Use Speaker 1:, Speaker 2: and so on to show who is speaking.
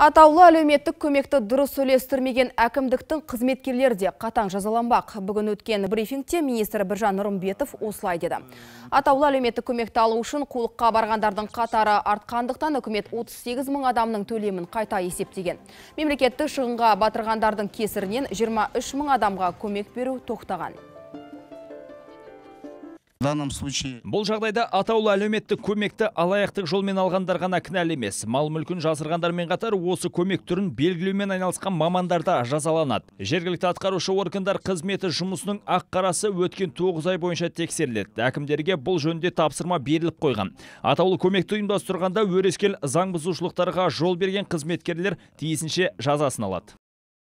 Speaker 1: Атаулы әлеуметтік көмекті дұрыс үлестірмеген әкімдіктің қызметкерлері де қатаң жазаланбақ. Бүгін өткен брифингте министр Біржан Нұрымбетов осылай деді. Атаулы әлеуметтік көмекті алу үшін қолыққа барғандардың қатары артқандықтан үкімет 38 мың адамның төлемін қайта есептеген. Мемлекетті шығынға батырғандардың кесірінен 23 мың адамға көмек беру тоқтаған
Speaker 2: случае бұл
Speaker 3: жағдайда атаулы әлеуметтік көмекті алаяқтық жолмен алғандар ғана кінәлі емес мал мүлкін жасырғандармен қатар осы көмек түрін белгілеумен айналысқан мамандар да жазаланады жергілікті атқарушы органдар қызметі жұмысының ақ қарасы өткен тоғыз ай бойынша тексеріледі әкімдерге бұл жөнінде тапсырма беріліп қойған атаулы көмекті ұйымдастырғанда өрескел заң бұзушылықтарға жол берген қызметкерлер тиісінше жазасын алады